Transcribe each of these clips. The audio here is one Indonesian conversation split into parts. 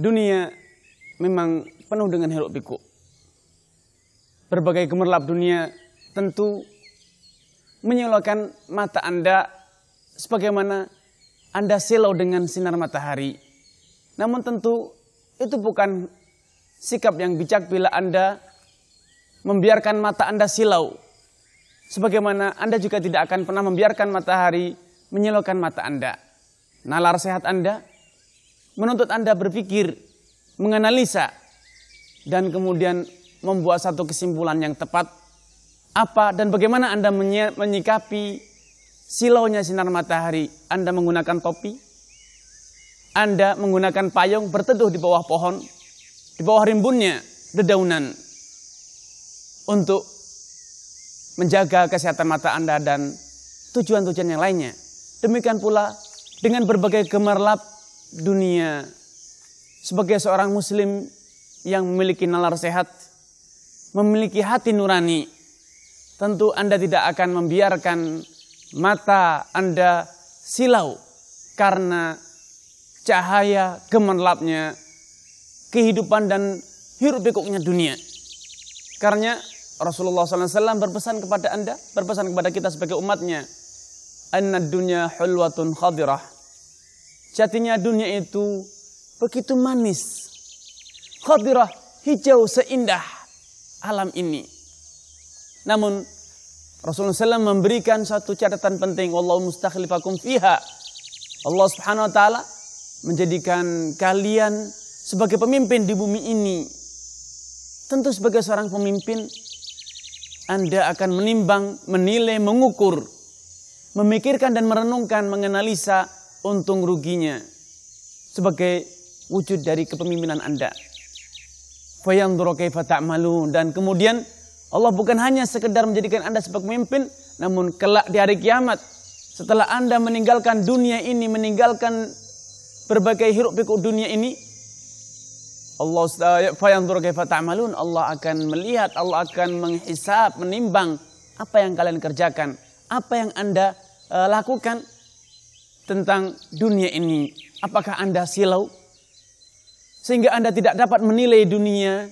dunia memang penuh dengan hiruk pikuk. Berbagai gemerlap dunia tentu menyilaukan mata Anda sebagaimana Anda silau dengan sinar matahari. Namun tentu itu bukan sikap yang bijak bila Anda membiarkan mata Anda silau. Sebagaimana Anda juga tidak akan pernah membiarkan matahari menyilaukan mata Anda. Nalar sehat Anda menuntut Anda berpikir, menganalisa, dan kemudian membuat satu kesimpulan yang tepat apa dan bagaimana Anda menyikapi silaunya sinar matahari. Anda menggunakan topi, Anda menggunakan payung berteduh di bawah pohon, di bawah rimbunnya dedaunan untuk menjaga kesehatan mata Anda dan tujuan-tujuan yang lainnya. Demikian pula dengan berbagai gemerlap dunia sebagai seorang muslim yang memiliki nalar sehat, memiliki hati nurani, tentu Anda tidak akan membiarkan mata Anda silau karena cahaya gemerlapnya kehidupan dan hirup pikuknya dunia. Karena Rasulullah SAW berpesan kepada Anda, berpesan kepada kita sebagai umatnya, "Anna dunya hulwatun khadirah." Jatinya dunia itu begitu manis. Khadirah hijau seindah alam ini. Namun Rasulullah SAW memberikan satu catatan penting. Wallahu mustakhlifakum fiha. Allah subhanahu wa ta'ala menjadikan kalian sebagai pemimpin di bumi ini. Tentu sebagai seorang pemimpin, Anda akan menimbang, menilai, mengukur, memikirkan dan merenungkan, menganalisa untung ruginya sebagai wujud dari kepemimpinan Anda. Fayanduru kaifa ta'malun dan kemudian Allah bukan hanya sekedar menjadikan Anda sebagai pemimpin namun kelak di hari kiamat setelah Anda meninggalkan dunia ini meninggalkan berbagai hiruk pikuk dunia ini Allah fayanzur kaifa ta'malun Allah akan melihat Allah akan menghisap menimbang apa yang kalian kerjakan apa yang Anda eh, lakukan tentang dunia ini. Apakah Anda silau? Sehingga Anda tidak dapat menilai dunia.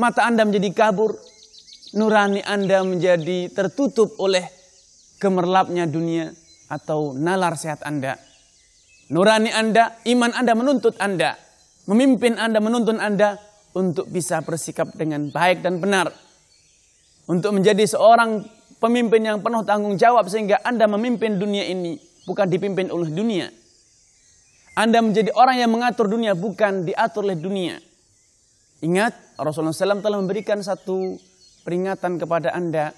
Mata Anda menjadi kabur. Nurani Anda menjadi tertutup oleh kemerlapnya dunia atau nalar sehat Anda. Nurani Anda, iman Anda menuntut Anda. Memimpin Anda menuntun Anda untuk bisa bersikap dengan baik dan benar. Untuk menjadi seorang pemimpin yang penuh tanggung jawab sehingga Anda memimpin dunia ini bukan dipimpin oleh dunia. Anda menjadi orang yang mengatur dunia, bukan diatur oleh dunia. Ingat, Rasulullah SAW telah memberikan satu peringatan kepada Anda.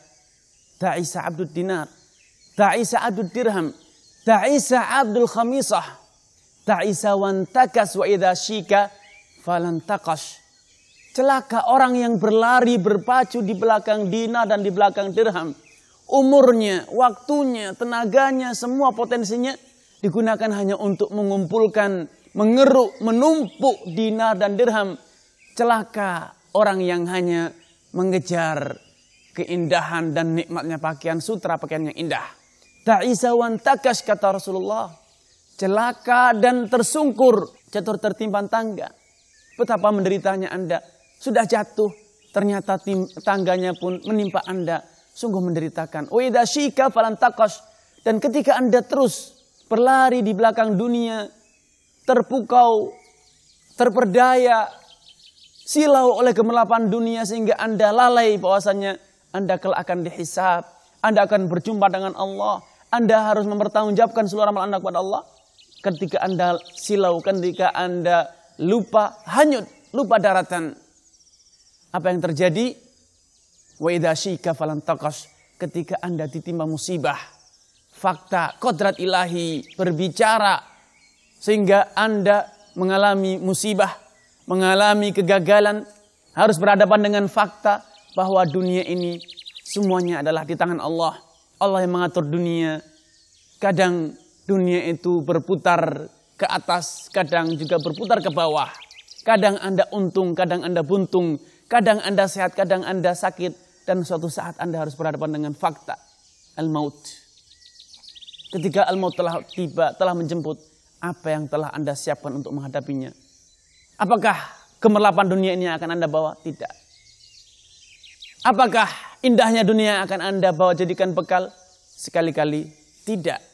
Ta'isa abdul dinar, ta'isa abdul dirham, ta'isa abdul khamisah, ta'isa takas wa idha syika falantakash. Celaka orang yang berlari berpacu di belakang dinar dan di belakang dirham umurnya, waktunya, tenaganya, semua potensinya digunakan hanya untuk mengumpulkan, mengeruk, menumpuk dinar dan dirham. Celaka orang yang hanya mengejar keindahan dan nikmatnya pakaian sutra, pakaian yang indah. Ta'isawan takas kata Rasulullah. Celaka dan tersungkur, jatuh tertimpan tangga. Betapa menderitanya Anda. Sudah jatuh, ternyata tim, tangganya pun menimpa Anda sungguh menderitakan. falantakos Dan ketika Anda terus berlari di belakang dunia, terpukau, terperdaya, silau oleh kemelapan dunia sehingga Anda lalai bahwasanya Anda kelak akan dihisab, Anda akan berjumpa dengan Allah, Anda harus mempertanggungjawabkan seluruh amal Anda kepada Allah. Ketika Anda silau, ketika Anda lupa, hanyut, lupa daratan. Apa yang terjadi? Wa Ketika anda ditimpa musibah. Fakta kodrat ilahi berbicara. Sehingga anda mengalami musibah. Mengalami kegagalan. Harus berhadapan dengan fakta bahwa dunia ini semuanya adalah di tangan Allah. Allah yang mengatur dunia. Kadang dunia itu berputar ke atas, kadang juga berputar ke bawah. Kadang Anda untung, kadang Anda buntung, kadang Anda sehat, kadang Anda sakit. Dan suatu saat Anda harus berhadapan dengan fakta. Al-maut. Ketika al-maut telah tiba, telah menjemput. Apa yang telah Anda siapkan untuk menghadapinya? Apakah kemerlapan dunia ini akan Anda bawa? Tidak. Apakah indahnya dunia akan Anda bawa jadikan bekal? Sekali-kali tidak.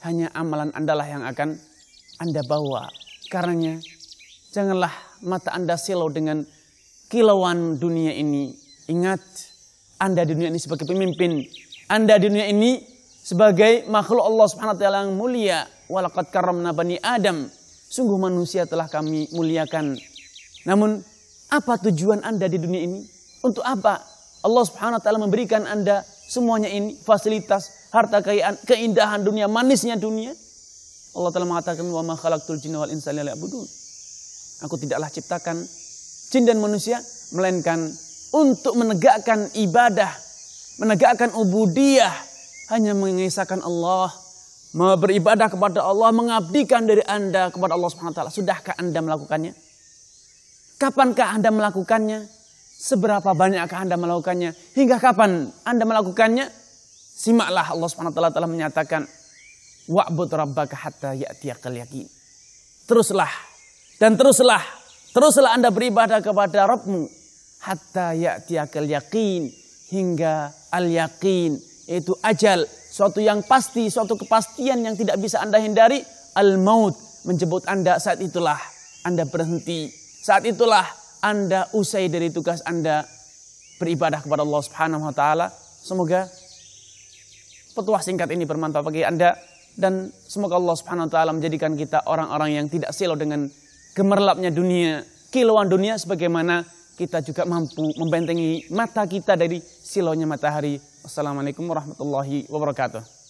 Hanya amalan andalah yang akan Anda bawa. Karenanya, janganlah mata Anda silau dengan kilauan dunia ini. Ingat, anda di dunia ini sebagai pemimpin. Anda di dunia ini sebagai makhluk Allah Subhanahu wa taala yang mulia. Walaqad karramna bani Adam. Sungguh manusia telah kami muliakan. Namun apa tujuan Anda di dunia ini? Untuk apa? Allah Subhanahu wa taala memberikan Anda semuanya ini, fasilitas, harta kekayaan, keindahan dunia, manisnya dunia. Allah telah mengatakan wa ma khalaqtul jinna wal insa liya'budun. Aku tidaklah ciptakan jin dan manusia melainkan untuk menegakkan ibadah, menegakkan ubudiyah, hanya mengisahkan Allah, beribadah kepada Allah, mengabdikan dari Anda kepada Allah Subhanahu wa taala. Sudahkah Anda melakukannya? Kapankah Anda melakukannya? Seberapa banyakkah Anda melakukannya? Hingga kapan Anda melakukannya? Simaklah Allah Subhanahu wa taala telah menyatakan wa'bud rabbaka hatta ya'tiyakal yaqin. Teruslah dan teruslah, teruslah Anda beribadah kepada Rabbmu hatta ya'tiyakal yakin hingga al yakin yaitu ajal suatu yang pasti suatu kepastian yang tidak bisa anda hindari al maut menjemput anda saat itulah anda berhenti saat itulah anda usai dari tugas anda beribadah kepada Allah Subhanahu wa taala semoga petuah singkat ini bermanfaat bagi anda dan semoga Allah Subhanahu wa taala menjadikan kita orang-orang yang tidak silau dengan gemerlapnya dunia kiloan dunia sebagaimana kita juga mampu membentengi mata kita dari silaunya matahari. Assalamualaikum warahmatullahi wabarakatuh.